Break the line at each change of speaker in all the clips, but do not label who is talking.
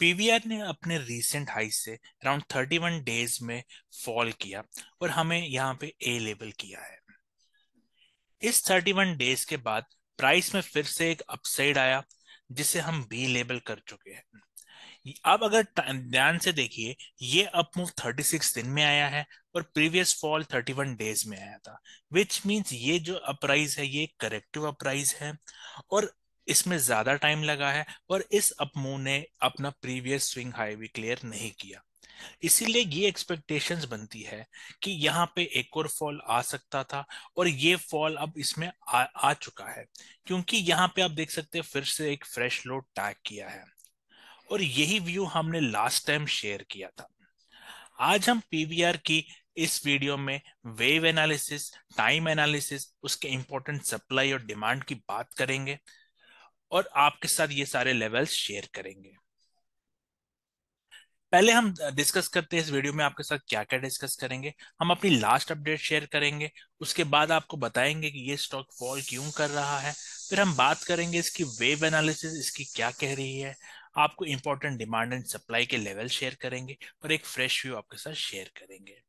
PVR ने अपने recent high से अराउंड 31 डेज में फॉल किया और हमें यहाँ पे ए लेवल किया है इस 31 डेज के बाद प्राइस में फिर से एक अपसाइड आया जिसे हम बी लेबल कर चुके हैं अब अगर ध्यान से देखिए ये अप मूव 36 दिन में आया है और प्रीवियस फॉल 31 डेज में आया था विच मींस ये जो अपराइज है ये करेक्टिव अपराइज है और इसमें ज्यादा टाइम लगा है और इस अपमू ने अपना प्रीवियस स्विंग हाई भी क्लियर नहीं किया इसीलिए ये एक्सपेक्टेशंस बनती है कि यहाँ पे एक और फॉल आ सकता था और ये फॉल अब इसमें आ, आ चुका है क्योंकि यहाँ पे आप देख सकते हैं फिर से एक फ्रेश लोड टैग किया है और यही व्यू हमने लास्ट टाइम शेयर किया था आज हम पीवीआर की इस वीडियो में वेव एनालिसिस टाइम एनालिसिस उसके इंपॉर्टेंट सप्लाई और डिमांड की बात करेंगे और आपके साथ ये सारे लेवल्स शेयर करेंगे पहले हम डिस्कस करते हैं इस वीडियो में आपके साथ क्या क्या डिस्कस करेंगे हम अपनी लास्ट अपडेट शेयर करेंगे उसके बाद आपको बताएंगे कि ये स्टॉक फॉल क्यों कर रहा है फिर हम बात करेंगे इसकी वेव एनालिसिस इसकी क्या कह रही है आपको इंपॉर्टेंट डिमांड एंड सप्लाई के लेवल शेयर करेंगे और एक फ्रेश व्यू आपके साथ शेयर करेंगे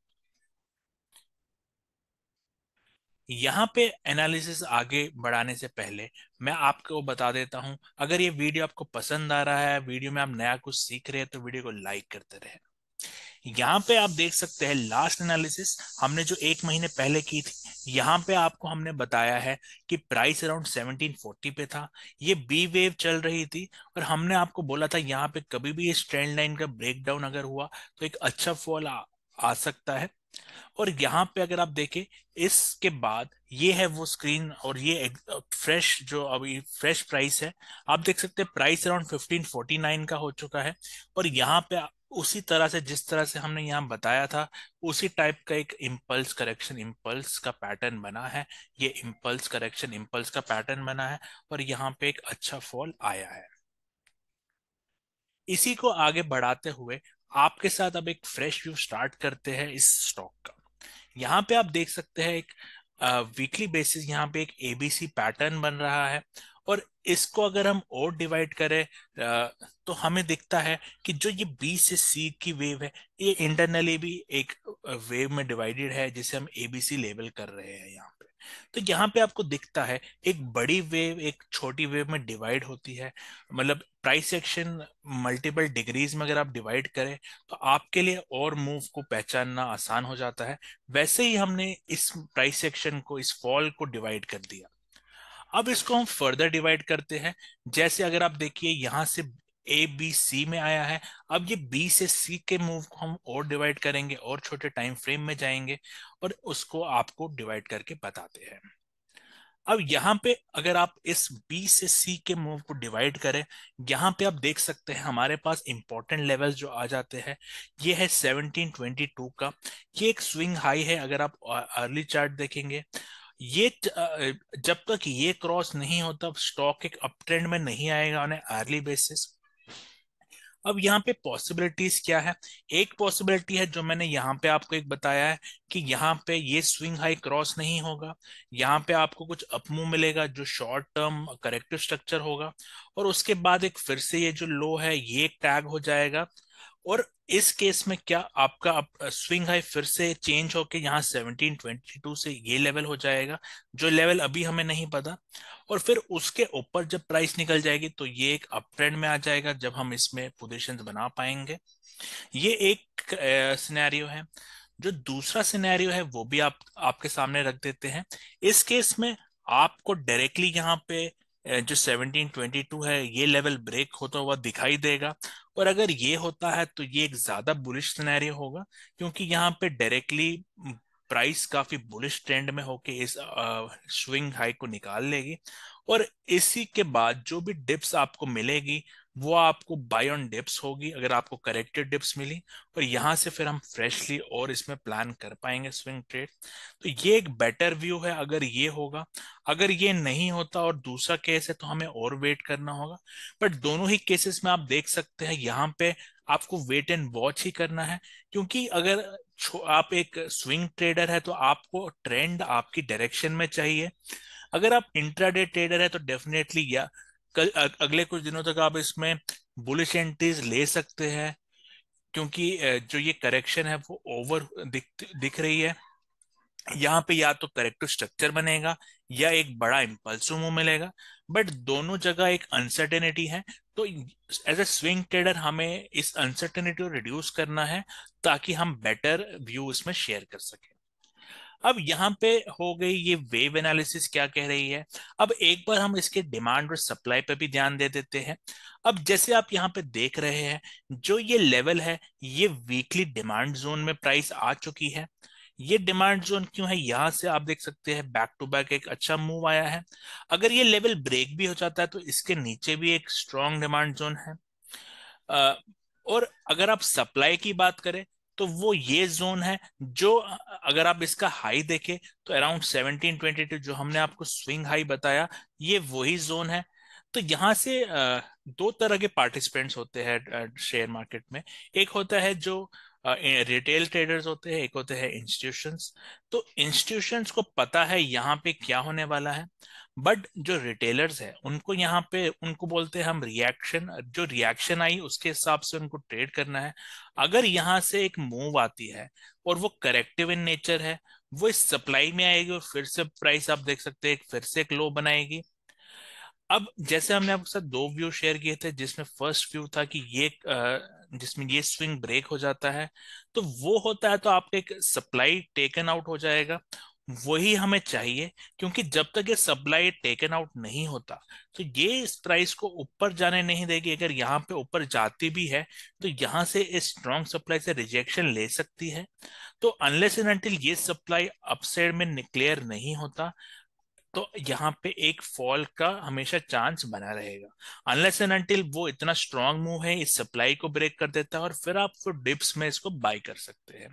यहाँ पे एनालिसिस आगे बढ़ाने से पहले मैं आपको बता देता हूं अगर ये वीडियो आपको पसंद आ रहा है वीडियो में आप नया कुछ सीख रहे हैं तो वीडियो को लाइक करते रहे यहाँ पे आप देख सकते हैं लास्ट एनालिसिस हमने जो एक महीने पहले की थी यहाँ पे आपको हमने बताया है कि प्राइस अराउंड 1740 पे था ये बी वेव चल रही थी और हमने आपको बोला था यहाँ पे कभी भी इस ट्रेंड लाइन का ब्रेकडाउन अगर हुआ तो एक अच्छा फॉल आ, आ सकता है और यहाँ पे अगर आप देखें इसके बाद ये है वो स्क्रीन और ये फ्रेश जो अभी फ्रेश प्राइस है आप देख सकते हैं price around fifteen forty nine का हो चुका है और यहाँ पे उसी तरह से जिस तरह से हमने यहाँ बताया था उसी टाइप का एक इम्पल्स करेक्शन इम्पल्स का पैटर्न बना है ये इम्पल्स करेक्शन इम्पल्स का पैटर्न बना है और यहाँ पे एक अच्छा फॉल आया है इसी को आगे बढ़ाते हुए आपके साथ अब एक फ्रेश व्यू स्टार्ट करते हैं इस स्टॉक का यहाँ पे आप देख सकते हैं एक वीकली बेसिस यहाँ पे एक एबीसी पैटर्न बन रहा है और इसको अगर हम और डिवाइड करें तो हमें दिखता है कि जो ये बी से सी की वेव है ये इंटरनली भी एक वेव में डिवाइडेड है जिसे हम एबीसी लेबल कर रहे हैं यहाँ तो यहाँ पे आपको दिखता है एक बड़ी वेव एक छोटी वेव में डिवाइड होती है मतलब प्राइस एक्शन मल्टीपल डिग्रीज में अगर आप डिवाइड करें तो आपके लिए और मूव को पहचानना आसान हो जाता है वैसे ही हमने इस प्राइस एक्शन को इस फॉल को डिवाइड कर दिया अब इसको हम फर्दर डिवाइड करते हैं जैसे अगर आप देखिए यहाँ से ए बी सी में आया है अब ये बी से सी के मूव को हम और डिवाइड करेंगे और छोटे टाइम फ्रेम में जाएंगे और उसको आपको डिवाइड करके बताते हैं अब यहाँ पे अगर आप इस बी से सी के मूव को डिवाइड करें यहाँ पे आप देख सकते हैं हमारे पास इंपॉर्टेंट लेवल्स जो आ जाते हैं ये है सेवनटीन ट्वेंटी टू का ये एक स्विंग हाई है अगर आप अर्ली चार्ट देखेंगे ये जब तक ये क्रॉस नहीं होता स्टॉक एक अप ट्रेंड में नहीं आएगा अर्ली बेसिस अब यहाँ पे पॉसिबिलिटीज क्या है एक पॉसिबिलिटी है जो मैंने यहाँ पे आपको एक बताया है कि यहाँ पे ये स्विंग हाई क्रॉस नहीं होगा यहाँ पे आपको कुछ अपमू मिलेगा जो शॉर्ट टर्म करेक्टिव स्ट्रक्चर होगा और उसके बाद एक फिर से ये जो लो है ये टैग हो जाएगा और इस केस में क्या आपका आप, स्विंग हाई फिर से चेंज होके यहाँ 1722 से ये लेवल हो जाएगा जो लेवल अभी हमें नहीं पता और फिर उसके ऊपर जब प्राइस निकल जाएगी तो ये एक अप ट्रेंड में आ जाएगा जब हम इसमें पोजिशन बना पाएंगे ये एक सिनेरियो है जो दूसरा सिनेरियो है वो भी आप आपके सामने रख देते हैं इस केस में आपको डायरेक्टली यहाँ पे जो 1722 है ये लेवल ब्रेक होता हुआ दिखाई देगा और अगर ये होता है तो ये एक ज्यादा बुलिश सिनेरियो होगा क्योंकि यहाँ पे डायरेक्टली प्राइस काफी बुलिश ट्रेंड में होके इस स्विंग हाई को निकाल लेगी और इसी के बाद जो भी डिप्स आपको मिलेगी वो आपको बाय ऑन डिप्स होगी अगर आपको करेक्टेड डिप्स मिली और यहाँ से फिर हम फ्रेशली और इसमें प्लान कर पाएंगे स्विंग ट्रेड तो ये एक बेटर व्यू है अगर ये होगा अगर ये नहीं होता और दूसरा केस है तो हमें और वेट करना होगा बट दोनों ही केसेस में आप देख सकते हैं यहाँ पे आपको वेट एंड वॉच ही करना है क्योंकि अगर आप एक स्विंग ट्रेडर है तो आपको ट्रेंड आपकी डायरेक्शन में चाहिए अगर आप इंट्राडे ट्रेडर है तो डेफिनेटली या अगले कुछ दिनों तक आप इसमें बुलिश एंट्रीज ले सकते हैं क्योंकि जो ये करेक्शन है वो ओवर दिख दिख रही है यहाँ पे या तो करेक्टिव स्ट्रक्चर बनेगा या एक बड़ा इम्पल्सिव मूव मिलेगा बट दोनों जगह एक अनसर्टेनिटी है तो एज ए स्विंग ट्रेडर हमें इस अनसर्टेनिटी को रिड्यूस करना है ताकि हम बेटर व्यू इसमें शेयर कर सकें अब यहाँ पे हो गई ये वेव एनालिसिस क्या कह रही है अब एक बार हम इसके डिमांड और सप्लाई पे भी ध्यान दे देते हैं अब जैसे आप यहाँ पे देख रहे हैं जो ये लेवल है ये वीकली डिमांड जोन में प्राइस आ चुकी है ये डिमांड जोन क्यों है यहां से आप देख सकते हैं बैक टू बैक एक अच्छा मूव आया है अगर ये लेवल ब्रेक भी हो जाता है तो इसके नीचे भी एक स्ट्रॉन्ग डिमांड जोन है और अगर आप सप्लाई की बात करें तो वो ये जोन है जो अगर आप इसका हाई देखें तो अराउंड 1722 जो हमने आपको स्विंग हाई बताया ये वही जोन है तो यहां से दो तरह के पार्टिसिपेंट्स होते हैं शेयर मार्केट में एक होता है जो रिटेल ट्रेडर्स होते हैं एक होते हैं इंस्टीट्यूशंस तो इंस्टीट्यूशंस को पता है यहाँ पे क्या होने वाला है बट जो रिटेलर्स है उनको यहाँ पे उनको बोलते हैं हम रिएक्शन जो रिएक्शन आई उसके हिसाब से उनको ट्रेड करना है अगर यहाँ से एक मूव आती है और वो करेक्टिव इन नेचर है वो इस सप्लाई में आएगी और फिर से प्राइस आप देख सकते हैं फिर से एक लो बनाएगी अब जैसे हमने आपके साथ दो व्यू शेयर किए थे जिसमें फर्स्ट व्यू था कि ये आ, जिसमें ये स्विंग ब्रेक हो जाता है तो वो होता है तो आपके एक सप्लाई टेकन आउट हो जाएगा वही हमें चाहिए क्योंकि जब तक ये सप्लाई टेकन आउट नहीं होता तो ये इस प्राइस को ऊपर जाने नहीं देगी अगर यहाँ पे ऊपर जाती भी है तो यहाँ से इस स्ट्रॉन्ग सप्लाई से रिजेक्शन ले सकती है तो अनलेस एंड अनटिल ये सप्लाई अपसाइड में क्लियर नहीं होता तो यहाँ पे एक फॉल का हमेशा चांस बना रहेगा अनलेस एंड अनटिल वो इतना स्ट्रांग मूव है इस सप्लाई को ब्रेक कर देता है और फिर आप फिर डिप्स में इसको बाय कर सकते हैं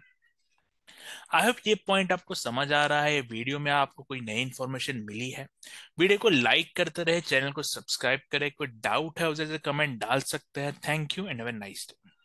आई होप ये पॉइंट आपको समझ आ रहा है वीडियो में आपको कोई नई इन्फॉर्मेशन मिली है वीडियो को लाइक करते रहे चैनल को सब्सक्राइब करें कोई डाउट है उसे कमेंट डाल सकते हैं thank you and have a nice day